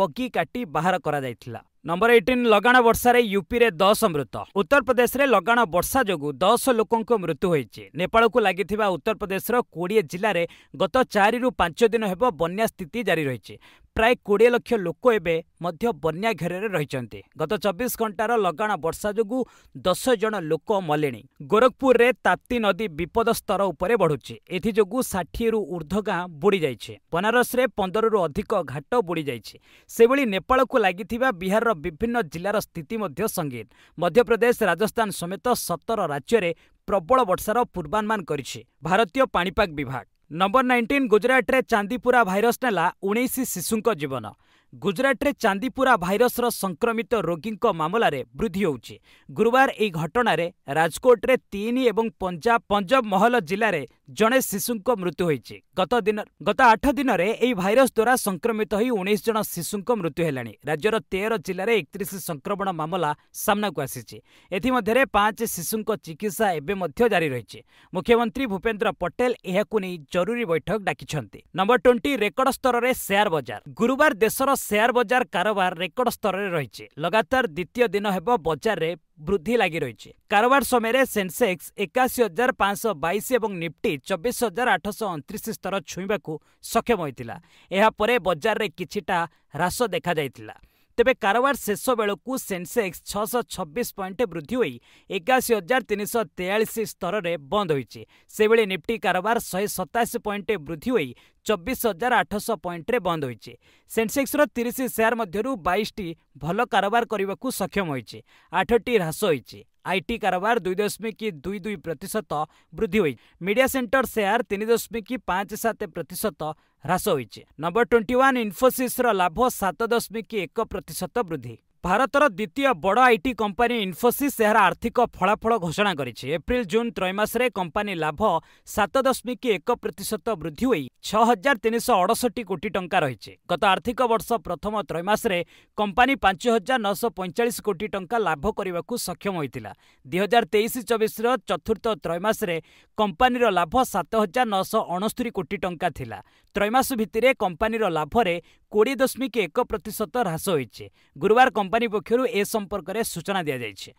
ବଗି କାଟି ବାହାର କରାଯାଇଥିଲା ନମ୍ବର ଏଇଟିନ୍ ଲଗାଣ ବର୍ଷାରେ ୟୁପିରେ ଦଶ ମୃତ ଉତ୍ତରପ୍ରଦେଶରେ ଲଗାଣ ବର୍ଷା ଯୋଗୁଁ ଦଶ ଲୋକଙ୍କ ମୃତ୍ୟୁ ହୋଇଛି ନେପାଳକୁ ଲାଗିଥିବା ଉତ୍ତରପ୍ରଦେଶର କୋଡ଼ିଏ ଜିଲ୍ଲାରେ ଗତ ଚାରିରୁ ପାଞ୍ଚ ଦିନ ହେବ ବନ୍ୟା ସ୍ଥିତି ଜାରି ରହିଛି ପ୍ରାୟ କୋଡ଼ିଏ ଲକ୍ଷ ଲୋକ ଏବେ ମଧ୍ୟ ବନ୍ୟା ଘେରରେ ରହିଛନ୍ତି ଗତ ଚବିଶ ଘଣ୍ଟାର ଲଗାଣ ବର୍ଷା ଯୋଗୁଁ ଦଶ ଜଣ ଲୋକ ମଲେଣି ଗୋରଖପୁରରେ ତାପ୍ତି ନଦୀ ବିପଦ ସ୍ତର ଉପରେ ବଢ଼ୁଛି ଏଥିଯୋଗୁଁ ଷାଠିଏରୁ ଉର୍ଦ୍ଧ୍ୱ ଗାଁ ବୁଡ଼ିଯାଇଛି ବନାରସରେ ପନ୍ଦରରୁ ଅଧିକ ଘାଟ ବୁଡ଼ିଯାଇଛି ସେଭଳି ନେପାଳକୁ ଲାଗିଥିବା ବିହାରର ବିଭିନ୍ନ ଜିଲ୍ଲାର ସ୍ଥିତି ମଧ୍ୟ ସଙ୍ଗୀନ ମଧ୍ୟପ୍ରଦେଶ ରାଜସ୍ଥାନ ସମେତ ସତର ରାଜ୍ୟରେ ପ୍ରବଳ ବର୍ଷାର ପୂର୍ବାନୁମାନ କରିଛି ଭାରତୀୟ ପାଣିପାଗ ବିଭାଗ ନମ୍ବର ନାଇଣ୍ଟିନ୍ ଗୁଜରାଟରେ ଚାନ୍ଦିପୁରା ଭାଇରସ୍ ନେଲା ଉଣେଇଶ ଶିଶୁଙ୍କ ଜୀବନ ଗୁଜରାଟରେ ଚାନ୍ଦିପୁରା ଭାଇରସର ସଂକ୍ରମିତ ରୋଗୀଙ୍କ ମାମଲାରେ ବୃଦ୍ଧି ହେଉଛି ଗୁରୁବାର ଏହି ଘଟଣାରେ ରାଜକୋଟରେ ତିନି ଏବଂ ପଞ୍ଜାବ ମହଲ ଜିଲ୍ଲାରେ ଜଣେ ଶିଶୁଙ୍କ ମୃତ୍ୟୁ ହୋଇଛି ଗତ ଆଠ ଦିନରେ ଏହି ଭାଇରସ ଦ୍ୱାରା ସଂକ୍ରମିତ ହୋଇ ଉଣେଇଶ ଜଣ ଶିଶୁଙ୍କ ମୃତ୍ୟୁ ହେଲାଣି ରାଜ୍ୟର ତେର ଜିଲ୍ଲାରେ ଏକତିରିଶ ସଂକ୍ରମଣ ମାମଲା ସାମ୍ନାକୁ ଆସିଛି ଏଥିମଧ୍ୟରେ ପାଞ୍ଚ ଶିଶୁଙ୍କ ଚିକିତ୍ସା ଏବେ ମଧ୍ୟ ଜାରି ରହିଛି ମୁଖ୍ୟମନ୍ତ୍ରୀ ଭୂପେନ୍ଦ୍ର ପଟେଲ ଏହାକୁ ନେଇ ଜରୁରୀ ବୈଠକ ଡାକିଛନ୍ତି ନମ୍ବର ଟ୍ୱେଣ୍ଟି ରେକର୍ଡ ସ୍ତରରେ ସେୟାର ବଜାର ଗୁରୁବାର ଦେଶର ସେୟାର ବଜାର କାରବାର ରେକର୍ଡ ସ୍ତରରେ ରହିଛି ଲଗାତାର ଦ୍ୱିତୀୟ ଦିନ ହେବ ବଜାରରେ ବୃଦ୍ଧି ଲାଗି ରହିଛି କାରବାର ସମୟରେ ସେନ୍ସେକ୍ସ ଏକାଅଶୀ ହଜାର ପାଞ୍ଚଶହ ବାଇଶ ଏବଂ ନିଫ୍ଟି ଚବିଶ ହଜାର ଆଠଶହ ଅଣତିରିଶ ସ୍ତର ଛୁଇଁବାକୁ ସକ୍ଷମ ହୋଇଥିଲା ଏହାପରେ ବଜାରରେ କିଛିଟା ହ୍ରାସ ଦେଖାଯାଇଥିଲା ତେବେ କାରବାର ଶେଷ ବେଳକୁ ସେନ୍ସେକ୍ସ ଛଅଶହ ଛବିଶ ପଏଣ୍ଟ ବୃଦ୍ଧି ହୋଇ ଏକାଅଶୀ ହଜାର ତିନିଶହ ତେୟାଳିଶ ସ୍ତରରେ ବନ୍ଦ ହୋଇଛି ସେହିଭଳି ନିଫ୍ଟି କାରବାର ଶହେ ସତାଅଶି ପଏଣ୍ଟ ବୃଦ୍ଧି ହୋଇ ଚବିଶ ହଜାର ଆଠଶହ ପଏଣ୍ଟରେ ବନ୍ଦ ହୋଇଛି ସେନ୍ସେକ୍ସର ତିରିଶ ସେୟାର ମଧ୍ୟରୁ ବାଇଶଟି ଭଲ କାରବାର କରିବାକୁ ସକ୍ଷମ ହୋଇଛି ଆଠଟି ହ୍ରାସ ହୋଇଛି ଆଇଟି କାରବାର ଦୁଇ ଦଶମିକ ଦୁଇ ଦୁଇ ପ୍ରତିଶତ ବୃଦ୍ଧି ହୋଇଛି ମିଡିଆ ସେଣ୍ଟର ସେୟାର ତିନି ଦଶମିକ ପାଞ୍ଚ ସାତ ପ୍ରତିଶତ ହ୍ରାସ ହୋଇଛି ନମ୍ବର ଟ୍ୱେଣ୍ଟି ୱାନ୍ ଇନ୍ଫୋସିସ୍ର ଲାଭ ସାତ ଦଶମିକ ଏକ ପ୍ରତିଶତ ବୃଦ୍ଧି ଭାରତର ଦ୍ୱିତୀୟ ବଡ଼ ଆଇ ଟି କମ୍ପାନୀ ଇନ୍ଫୋସିସ୍ ଏହାର ଆର୍ଥିକ ଫଳାଫଳ ଘୋଷଣା କରିଛି ଏପ୍ରିଲ ଜୁନ୍ ତ୍ରୈମାସରେ କମ୍ପାନୀ ଲାଭ ସାତ ଦଶମିକ ଏକ ପ୍ରତିଶତ ବୃଦ୍ଧି ହୋଇ ଛଅ ହଜାର ତିନିଶହ ଅଠଷଠି କୋଟି ଟଙ୍କା ରହିଛି ଗତ ଆର୍ଥିକ ବର୍ଷ ପ୍ରଥମ ତ୍ରୈମାସରେ କମ୍ପାନୀ ପାଞ୍ଚ ହଜାର ନଅଶହ ପଇଁଚାଳିଶ କୋଟି ଟଙ୍କା ଲାଭ କରିବାକୁ ସକ୍ଷମ ହୋଇଥିଲା ଦୁଇ ହଜାର ତେଇଶ ଚବିଶର ଚତୁର୍ଥ ତ୍ରୈମାସରେ କମ୍ପାନୀର ଲାଭ ସାତ ହଜାର ନଅଶହ ଅଣସ୍ତରି କୋଟି ଟଙ୍କା ଥିଲା ତ୍ରୈମାସ ଭିତ୍ତିରେ କମ୍ପାନୀର ଲାଭରେ କୋଡ଼ିଏ ଦଶମିକ ଏକ ପ୍ରତିଶତ ହ୍ରାସ ହୋଇଛି ଗୁରୁବାର କମ୍ପାନୀ ପକ୍ଷରୁ ଏ ସମ୍ପର୍କରେ ସୂଚନା ଦିଆଯାଇଛି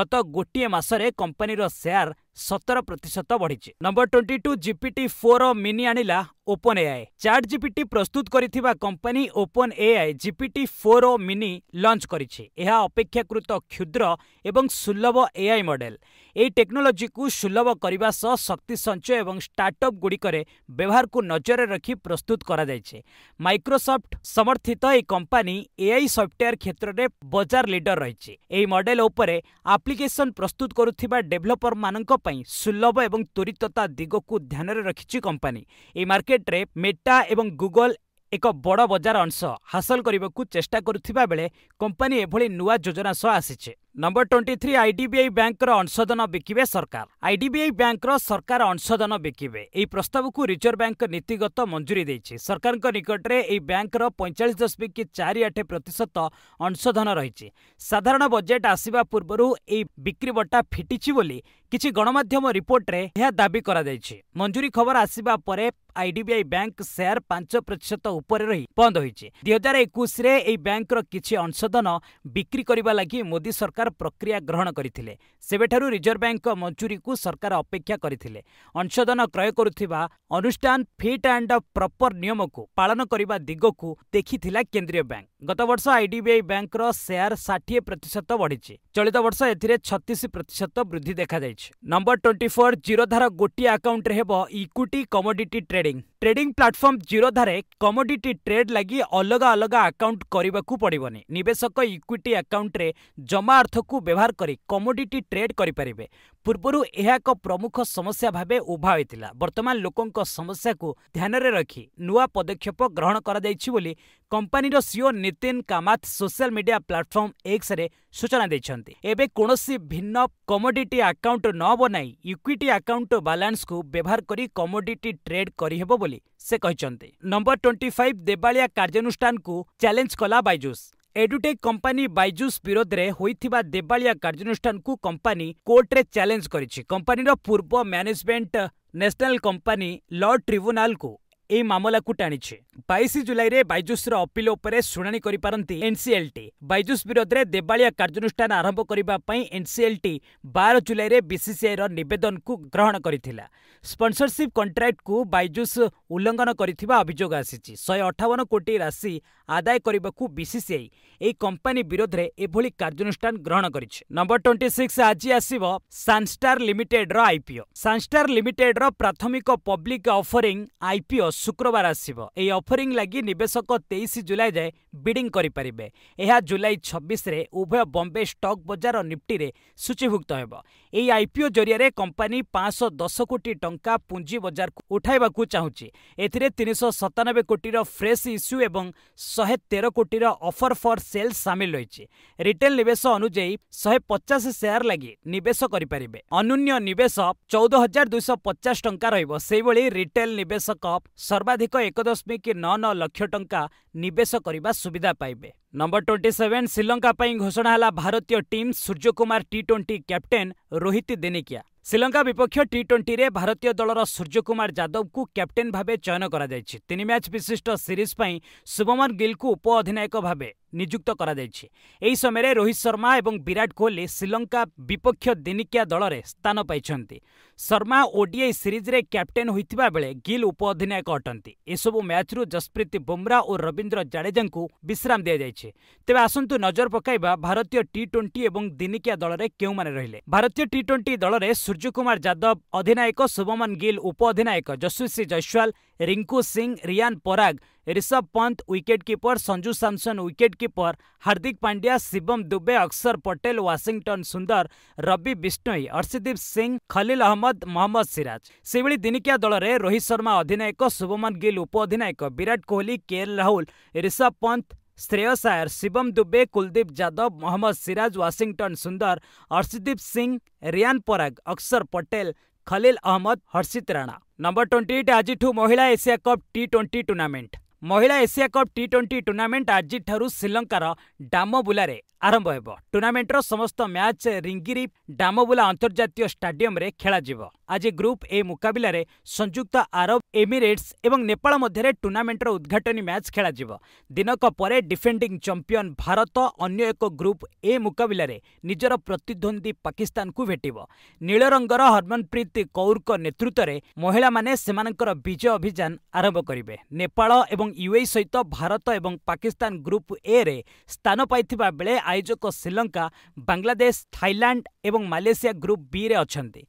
ଗତ ଗୋଟିଏ ମାସରେ କମ୍ପାନୀର ସେୟାର ସତର ପ୍ରତିଶତ ବଢ଼ିଛି number twenty two GPT four mini ଆଣିଲା ଓପନ୍ ଏଆଇ ଚାଟ୍ ଜିପିଟି ପ୍ରସ୍ତୁତ କରିଥିବା company open AI GPT four mini launch କରିଛି ଏହା ଅପେକ୍ଷାକୃତ କ୍ଷୁଦ୍ର ଏବଂ ସୁଲଭ ଏଆଇ ମଡେଲ ଏହି ଟେକ୍ନୋଲୋଜିକୁ ସୁଲଭ କରିବା ସହ ଶକ୍ତି ସଞ୍ଚୟ ଏବଂ ଷ୍ଟାର୍ଟଅପ୍ ଗୁଡ଼ିକରେ ବ୍ୟବହାରକୁ ନଜରରେ ରଖି ପ୍ରସ୍ତୁତ କରାଯାଇଛି ମାଇକ୍ରୋସଫ୍ଟ ସମର୍ଥିତ ଏହି କମ୍ପାନୀ ଏଆଇ ସଫ୍ଟୱେୟାର କ୍ଷେତ୍ରରେ ବଜାର ଲିଡର ରହିଛି ଏହି ମଡେଲ ଉପରେ ଆପ୍ଲିକେସନ୍ ପ୍ରସ୍ତୁତ କରୁଥିବା ଡେଭଲପରମାନଙ୍କ ପାଇଁ ସୁଲଭ ଏବଂ ତ୍ୱରିତତା ଦିଗକୁ ଧ୍ୟାନରେ ରଖିଛି କମ୍ପାନୀ ଏହି ମାର୍କେଟରେ ମେଟା ଏବଂ ଗୁଗଲ ଏକ ବଡ଼ ବଜାର ଅଂଶ ହାସଲ କରିବାକୁ ଚେଷ୍ଟା କରୁଥିବା ବେଳେ କମ୍ପାନୀ ଏଭଳି ନୂଆ ଯୋଜନା ସହ ଆସିଛି ନମ୍ବର ଟ୍ୱେଣ୍ଟି ଥ୍ରୀ ଆଇଡିବିଆଇ ବ୍ୟାଙ୍କର ଅଂଶଧନ ବିକିବେ ସରକାର ଆଇଡିବିଆଇ ବ୍ୟାଙ୍କର ସରକାର ଅଂଶଧନ ବିକିବେ ଏହି ପ୍ରସ୍ତାବକୁ ରିଜର୍ଭ ବ୍ୟାଙ୍କ ନୀତିଗତ ମଞ୍ଜୁରୀ ଦେଇଛି ସରକାରଙ୍କ ନିକଟରେ ଏହି ବ୍ୟାଙ୍କର ପଇଁଚାଳିଶ ଦଶମିକ ଚାରି ଆଠ ପ୍ରତିଶତ ଅଂଶଧନ ରହିଛି ସାଧାରଣ ବଜେଟ୍ ଆସିବା ପୂର୍ବରୁ ଏହି ବିକ୍ରି ବଟା ଫିଟିଛି ବୋଲି କିଛି ଗଣମାଧ୍ୟମ ରିପୋର୍ଟରେ ଏହା ଦାବି କରାଯାଇଛି ମଞ୍ଜୁରୀ ଖବର ଆସିବା ପରେ ଆଇଡିବିଆଇ ବ୍ୟାଙ୍କ ସେୟାର ପାଞ୍ଚ ପ୍ରତିଶତ ଉପରେ ରହି ବନ୍ଦ ହୋଇଛି ଦୁଇହଜାର ଏକୋଇଶରେ ଏହି ବ୍ୟାଙ୍କର କିଛି ଅଂଶଧନ ବିକ୍ରି କରିବା ଲାଗି ମୋଦି ସରକାର ସରକାର ପ୍ରକ୍ରିୟା ଗ୍ରହଣ କରିଥିଲେ ସେବେଠାରୁ ରିଜର୍ଭ ବ୍ୟାଙ୍କ ମଞ୍ଜୁରୀକୁ ସରକାର ଅପେକ୍ଷା କରିଥିଲେ ଅଂଶଧନ କ୍ରୟ କରୁଥିବା ଅନୁଷ୍ଠାନ ଫିଟ୍ ଆଣ୍ଡ ପ୍ରପର ନିୟମକୁ ପାଳନ କରିବା ଦିଗକୁ ଦେଖିଥିଲା କେନ୍ଦ୍ରୀୟ ବ୍ୟାଙ୍କ ଗତବର୍ଷ ଆଇଡିବିଆଇ ବ୍ୟାଙ୍କର ସେୟାର ଷାଠିଏ ପ୍ରତିଶତ ବଢ଼ିଛି ଚଳିତ ବର୍ଷ ଏଥିରେ ଛତିଶ ପ୍ରତିଶତ ବୃଦ୍ଧି ଦେଖାଯାଇଛି ନମ୍ବର ଟ୍ୱେଣ୍ଟି ଫୋର୍ ଜିରୋଧାର ଗୋଟିଏ ଆକାଉଣ୍ଟରେ ହେବ equity commodity trading trading platform ଜିରୋଧାରେ କମୋଡିଟି ଟ୍ରେଡ୍ ଲାଗି ଅଲଗା ଅଲଗା ଆକାଉଣ୍ଟ କରିବାକୁ ପଡ଼ିବନି ନିବେଶକ ଇକ୍ୱିଟି ଆକାଉଣ୍ଟରେ ଜମା ଅର୍ଥକୁ ବ୍ୟବହାର କରି କମୋଡିଟି ଟ୍ରେଡ୍ କରିପାରିବେ ପୂର୍ବରୁ ଏହା ଏକ ପ୍ରମୁଖ ସମସ୍ୟା ଭାବେ ଉଭା ହୋଇଥିଲା ବର୍ତ୍ତମାନ ଲୋକଙ୍କ ସମସ୍ୟାକୁ ଧ୍ୟାନରେ ରଖି ନୂଆ ପଦକ୍ଷେପ ଗ୍ରହଣ କରାଯାଇଛି ବୋଲି କମ୍ପାନୀର CEO Nitin Kamath social media platform ଏକ୍ସରେ ସୂଚନା ଦେଇଛନ୍ତି ଏବେ କୌଣସି ଭିନ୍ନ କମୋଡିଟି ଆକାଉଣ୍ଟ ନ ବନାଇ ଇକ୍ୱିଟି ଆକାଉଣ୍ଟ ବାଲାନ୍ସକୁ ବ୍ୟବହାର କରି କମୋଡିଟି ଟ୍ରେଡ୍ କରିହେବ ବୋଲି ସେ କହିଛନ୍ତି ନମ୍ବର ଟ୍ୱେଣ୍ଟି ଫାଇଭ୍ ଦେବାଳିଆ କାର୍ଯ୍ୟାନୁଷ୍ଠାନକୁ ଚ୍ୟାଲେଞ୍ଜ କଲା ବାଇଜୁସ୍ ଏଡୁଟେକ୍ କମ୍ପାନୀ ବାଇଜୁସ୍ ବିରୋଧରେ ହୋଇଥିବା ଦେବାଳିଆ କାର୍ଯ୍ୟାନୁଷ୍ଠାନକୁ କମ୍ପାନୀ କୋର୍ଟରେ ଚ୍ୟାଲେଞ୍ଜ କରିଛି କମ୍ପାନୀର ପୂର୍ବ ମ୍ୟାନେଜମେଣ୍ଟ ନ୍ୟାସନାଲ୍ କମ୍ପାନୀ ଲ ଟ୍ରିବ୍ୟୁନାଲକୁ ଏହି ମାମଲାକୁ ଟାଣିଛି ବାଇଶ ଜୁଲାଇରେ ବାଇଜୁସ୍ର ଅପିଲ ଉପରେ ଶୁଣାଣି କରିପାରନ୍ତି ଏନ୍ସିଏଲ୍ଟି ବାଇଜୁସ୍ ବିରୋଧରେ ଦେବାଳିଆ କାର୍ଯ୍ୟାନୁଷ୍ଠାନ ଆରମ୍ଭ କରିବା ପାଇଁ ଏନ୍ସିଏଲ୍ଟି ବାର ଜୁଲାଇରେ ବିସିସିଆଇର ନିବେଦନକୁ ଗ୍ରହଣ କରିଥିଲା ସ୍ପନ୍ସରସିପ୍ କଣ୍ଟ୍ରାକ୍ଟକୁ ବାଇଜୁସ୍ ଉଲ୍ଲଂଘନ କରିଥିବା ଅଭିଯୋଗ ଆସିଛି ଶହେ ଅଠାବନ କୋଟି ରାଶି ଆଦାୟ କରିବାକୁ ବିସିସିଆଇ ଏହି କମ୍ପାନୀ ବିରୋଧରେ ଏଭଳି କାର୍ଯ୍ୟାନୁଷ୍ଠାନ ଗ୍ରହଣ କରିଛି ନମ୍ବର ଟ୍ୱେଣ୍ଟି ସିକ୍ସ ଆଜି ଆସିବ ସାନ୍ଷ୍ଟାର ଲିମିଟେଡ୍ର ଆଇପିଓ ସାନ୍ଷ୍ଟାର ଲିମିଟେଡ୍ର ପ୍ରାଥମିକ ପବ୍ଲିକ୍ ଅଫରିଂ ଆଇପିଓ ଶୁକ୍ରବାର ଆସିବ ଅଫରିଂ ଲାଗି ନିବେଶକ ତେଇଶି ଜୁଲାଇ ଯାଏଁ ବିଡିଂ କରିପାରିବେ। ଏହା ଜୁଲାଇ ଛବିଶରେ ଉଭୟ ବମ୍ବେ ଷ୍ଟକ୍ ବଜାର ଓ ନିଫ୍ଟିରେ ସୂଚୀଭୁକ୍ତ ହେବ। ଏହି ଆଇପିଓ ଜରିଆରେ କମ୍ପାନୀ ପାଞ୍ଚଶହ ଦଶ କୋଟି ଟଙ୍କା ପୁଞ୍ଜି ବଜାରକୁ ଉଠାଇବାକୁ ଚାହୁଁଛି। ଏଥିରେ ତିନିଶହ ସତାନବେ କୋଟିର ଫ୍ରେଶ୍ ଇସ୍ୟୁ ଏବଂ ଶହେ ତେର କୋଟିର ଅଫର୍ ଫର୍ ସେଲ୍ ସାମିଲ ରହିଛି। ରିଟେଲ୍ ନିବେଶ ଅନୁଯାୟୀ ଶହେ ପଚାଶ ସେୟାର ଲାଗି ନିବେଶ କରିପାରିବେ। ଅନ୍ୟୁନ ନିବେଶ ଚଉଦ ହଜାର ଦୁଇଶହ ପଚାଶ ଟଙ୍କା ରହିବ। ସେହିଭଳି ରିଟେଲ୍ ନିବେଶକ ସର୍ବାଧିକ ଏକ ଦଶମିକ ଦଶମିକ ନଅ ନଅ ଲକ୍ଷ ଟଙ୍କା ନିବେଶ କରିବା ସୁବିଧା ପାଇବେ ନମ୍ବର ଟ୍ୱେଣ୍ଟି ସେଭେନ୍ ଶ୍ରୀଲଙ୍କା ପାଇଁ ଘୋଷଣା ହେଲା ଭାରତୀୟ team Suryakumar T twenty captain Rohit ଦେନିକିଆ ଶ୍ରୀଲଙ୍କା ବିପକ୍ଷ ଟି ଟ୍ୱେଣ୍ଟିରେ ଭାରତୀୟ ଦଳର ସୂର୍ଯ୍ୟକୁମାର ଯାଦବଙ୍କୁ କ୍ୟାପ୍ଟେନ୍ ଭାବେ ଚୟନ କରାଯାଇଛି ତିନି ମ୍ୟାଚ୍ ବିଶିଷ୍ଟ ସିରିଜ୍ ପାଇଁ ଶୁଭମନ ଗିଲ୍ଙ୍କୁ ଉପ ଅଧିନାୟକ ଭାବେ ନିଯୁକ୍ତ କରାଯାଇଛି ଏହି ସମୟରେ ରୋହିତ ଶର୍ମା ଏବଂ ବିରାଟ କୋହଲି ଶ୍ରୀଲଙ୍କା ବିପକ୍ଷ ଦିନିକିଆ ଦଳରେ ସ୍ଥାନ ପାଇଛନ୍ତି ଶର୍ମା ଓଡିଆଇ ସିରିଜ୍ରେ କ୍ୟାପ୍ଟେନ୍ ହୋଇଥିବା ବେଳେ ଗିଲ୍ ଉପ ଅଧିନାୟକ ଅଟନ୍ତି ଏସବୁ ମ୍ୟାଚ୍ରୁ ଜସପ୍ରୀତ ବୁମ୍ରା ଓ ରବୀନ୍ଦ୍ର ଜାଡେଜାଙ୍କୁ ବିଶ୍ରାମ ଦିଆଯାଇଛି ତେବେ ଆସନ୍ତୁ ନଜର ପକାଇବା ଭାରତୀୟ ଟି ଟ୍ୱେଣ୍ଟି ଏବଂ ଦିନିକିଆ ଦଳରେ କେଉଁମାନେ ରହିଲେ ଭାରତୀୟ ଟି ଟ୍ୱେଣ୍ଟି ଦଳରେ ସୂର୍ଯ୍ୟକୁମାର ଯାଦବ ଅଧିନାୟକ ଶୁଭମନ ଗିଲ୍ ଉପ ଅଧିନାୟକ Yashasvi Jaiswal Rinku Singh Riyan Parag Rishabh Pant wicket keeper Sanju Samson wicket keeper Hardik Pandya Shivam Dube Axar Patel Washington सुंदर रवि बिष्णोई अर्षदीप सिंह खलिल अहमद मोहम्मद सिराज से दिनिकिया दल में Rohit Sharma अधिनायक Shubman Gill उपअधिनायक Virat Kohli K Rahul Rishabh Pant Shreyas Iyer Shivam Dube Kuldeep Yadav Mohammed Siraj Washington Sundar Arshdeep Singh Riyan Parag Axar Patel Khaleel Ahmed Harshit Rana number twenty eight ଆଜିଠୁ ମହିଳା Asia cup T twenty tournament ମହିଳା Asia cup T twenty tournament ଆଜିଠାରୁ ଶ୍ରୀଲଙ୍କାର ଡାମବୁଲାରେ ଆରମ୍ଭ ହେବ ଟୁର୍ଣ୍ଣାମେଣ୍ଟର ସମସ୍ତ ମ୍ୟାଚ୍ ରିଙ୍ଗିରି ଡାମବୁଲା ଅନ୍ତର୍ଜାତୀୟ ଷ୍ଟାଡିୟମରେ ଖେଳାଯିବ ଆଜି ଗ୍ରୁପ୍ ଏ ମୁକାବିଲାରେ ସଂଯୁକ୍ତ ଆରବ ଏମିରେଟ୍ସ ଏବଂ ନେପାଳ ମଧ୍ୟରେ ଟୁର୍ଣ୍ଣାମେଣ୍ଟର ଉଦ୍ଘାଟନୀ ମ୍ୟାଚ୍ ଖେଳାଯିବ ଦିନକ ପରେ ଡିଫେଣ୍ଡିଂ ଚମ୍ପିୟନ୍ ଭାରତ ଅନ୍ୟ ଏକ ଗ୍ରୁପ୍ ଏ ମୁକାବିଲାରେ ନିଜର ପ୍ରତିଦ୍ୱନ୍ଦ୍ୱୀ ପାକିସ୍ତାନକୁ ଭେଟିବ ନୀଳରଙ୍ଗର ହରମନପ୍ରୀତ କୌରଙ୍କ ନେତୃତ୍ୱରେ ମହିଳାମାନେ ସେମାନଙ୍କର ବିଜୟ ଅଭିଯାନ ଆରମ୍ଭ କରିବେ ନେପାଳ ଏବଂ ୟୁଏଇ ସହିତ ଭାରତ ଏବଂ ପାକିସ୍ତାନ ଗ୍ରୁପ୍ ଏରେ ସ୍ଥାନ ପାଇଥିବା ବେଳେ ଆୟୋଜକ ଶ୍ରୀଲଙ୍କା ବାଂଲାଦେଶ ଥାଇଲାଣ୍ଡ ଏବଂ ମାଲେସିଆ ଗ୍ରୁପ୍ ବିରେ ଅଛନ୍ତି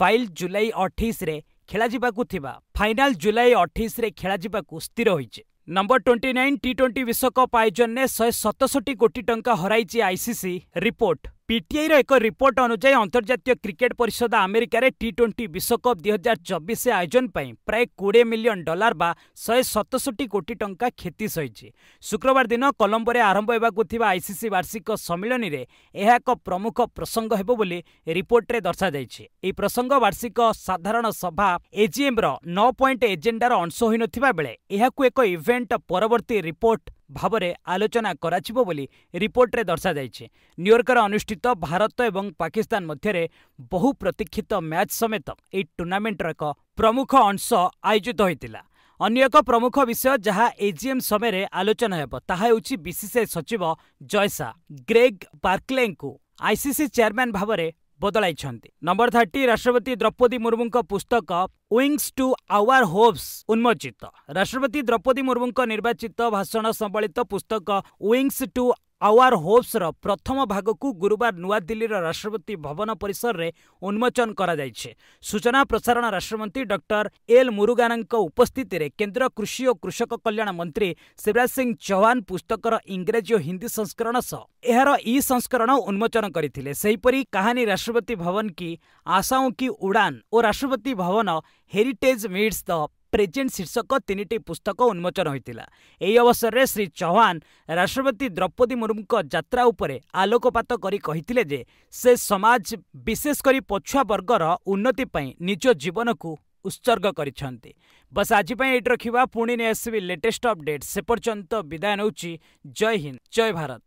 ଫାଇଲ୍ ଜୁଲାଇ ଅଠେଇଶରେ ଖେଳାଯିବାକୁ ଥିବା ଫାଇନାଲ୍ ଜୁଲାଇ ଅଠେଇଶରେ ଖେଳାଯିବାକୁ ସ୍ଥିର ହୋଇଛି number twenty nine T twenty ବିଶ୍ୱକପ୍ ଆୟୋଜନରେ ଶହେ ସତଷଠି କୋଟି ଟଙ୍କା ହରାଇଛି ଆଇସିସି ରିପୋର୍ଟ ପିଟିଆଇର ଏକ ରିପୋର୍ଟ ଅନୁଯାୟୀ ଅନ୍ତର୍ଜାତୀୟ କ୍ରିକେଟ୍ ପରିଷଦ ଆମେରିକାରେ ଟି ଟ୍ୱେଣ୍ଟି ବିଶ୍ୱକପ୍ ଦୁଇ ହଜାର ଚବିଶ ଆୟୋଜନ ପାଇଁ ପ୍ରାୟ କୋଡ଼ିଏ ମିଲିୟନ୍ ଡଲାର ବା ଶହେ ସତଷଠି କୋଟି ଟଙ୍କା କ୍ଷତି ସହିଛି ଶୁକ୍ରବାର ଦିନ କଲମ୍ବୋରେ ଆରମ୍ଭ ହେବାକୁ ଥିବା ଆଇସିସି ବାର୍ଷିକ ସମ୍ମିଳନୀରେ ଏହା ଏକ ପ୍ରମୁଖ ପ୍ରସଙ୍ଗ ହେବ ବୋଲି ରିପୋର୍ଟରେ ଦର୍ଶାଯାଇଛି ଏହି ପ୍ରସଙ୍ଗ ବାର୍ଷିକ ସାଧାରଣ ସଭା ଏଜିଏମ୍ର ନଅ ପଏଣ୍ଟ ଏଜେଣ୍ଡାର ଅଂଶ ହୋଇନଥିବା ବେଳେ ଏହାକୁ ଏକ ଇଭେଣ୍ଟ ପରବର୍ତ୍ତୀ ରିପୋର୍ଟ ଭାବରେ ଆଲୋଚନା କରାଯିବ ବୋଲି ରିପୋର୍ଟରେ ଦର୍ଶାଯାଇଛି ନ୍ୟୁୟର୍କରେ ଅନୁଷ୍ଠିତ ଭାରତ ଏବଂ ପାକିସ୍ତାନ ମଧ୍ୟରେ ବହୁ ପ୍ରତୀକ୍ଷିତ ମ୍ୟାଚ୍ ସମେତ ଏହି ଟୁର୍ଣ୍ଣାମେଣ୍ଟର ଏକ ପ୍ରମୁଖ ଅଂଶ ଆୟୋଜିତ ହୋଇଥିଲା ଅନ୍ୟ ଏକ ପ୍ରମୁଖ ବିଷୟ ଯାହା ଏଜିଏମ୍ ସମୟରେ ଆଲୋଚନା ହେବ ତାହା ହେଉଛି ବିସିସିଆଇ ସଚିବ ଜୟସା ଗ୍ରେଗ୍ ପାର୍କଲେଙ୍କୁ ଆଇସିସି ଚେୟାରମ୍ୟାନ୍ ଭାବରେ बदल नंबर थर्टी राष्ट्रपति द्रौपदी मुर्मू पुस्तक विंग्स टू आवर होप्स उन्मोचित राष्ट्रपति द्रौपदी मुर्मू निर्वाचित भाषण संबलित पुस्तक विंग्स टू ଆୱାର ହୋପ୍ସର ପ୍ରଥମ ଭାଗକୁ ଗୁରୁବାର ନୂଆଦିଲ୍ଲୀର ରାଷ୍ଟ୍ରପତି ଭବନ ପରିସରରେ ଉନ୍ମୋଚନ କରାଯାଇଛି ସୂଚନା ପ୍ରସାରଣ ରାଷ୍ଟ୍ରମନ୍ତ୍ରୀ ଡକ୍ଟର ଏଲ୍ ମୁରୁଗାନାଙ୍କ ଉପସ୍ଥିତିରେ କେନ୍ଦ୍ର କୃଷି ଓ କୃଷକ କଲ୍ୟାଣ ମନ୍ତ୍ରୀ ଶିବରାଜ ସିଂ ଚୌହାନ ପୁସ୍ତକର ଇଂରାଜୀ ଓ ହିନ୍ଦୀ ସଂସ୍କରଣ ସହ ଏହାର ଇ ସଂସ୍କରଣ ଉନ୍ମୋଚନ କରିଥିଲେ ସେହିପରି କାହାଣୀ ରାଷ୍ଟ୍ରପତି ଭବନ କି ଆଶାଓ କି ଉଡ଼ାନ୍ ଓ ରାଷ୍ଟ୍ରପତି ଭବନ ହେରିଟେଜ୍ ମିଡ୍ସ ଦ ପ୍ରେଜେଣ୍ଟ ଶୀର୍ଷକ ତିନିଟି ପୁସ୍ତକ ଉନ୍ମୋଚନ ହୋଇଥିଲା ଏହି ଅବସରରେ ଶ୍ରୀ ଚୌହାନ ରାଷ୍ଟ୍ରପତି ଦ୍ରୌପଦୀ ମୁର୍ମୁଙ୍କ ଯାତ୍ରା ଉପରେ ଆଲୋକପାତ କରି କହିଥିଲେ ଯେ ସେ ସମାଜ ବିଶେଷ କରି ପଛୁଆ ବର୍ଗର ଉନ୍ନତି ପାଇଁ ନିଜ ଜୀବନକୁ ଉତ୍ସର୍ଗ କରିଛନ୍ତି ବାସ୍ ଆଜି ପାଇଁ ଏଇଠି ରଖିବା ପୁଣି ନେଇ ଆସିବି ଲେଟେଷ୍ଟ ଅପଡେଟ୍ ସେ ପର୍ଯ୍ୟନ୍ତ ବିଦାୟ ନେଉଛି ଜୟ ହିନ୍ଦ ଜୟ ଭାରତ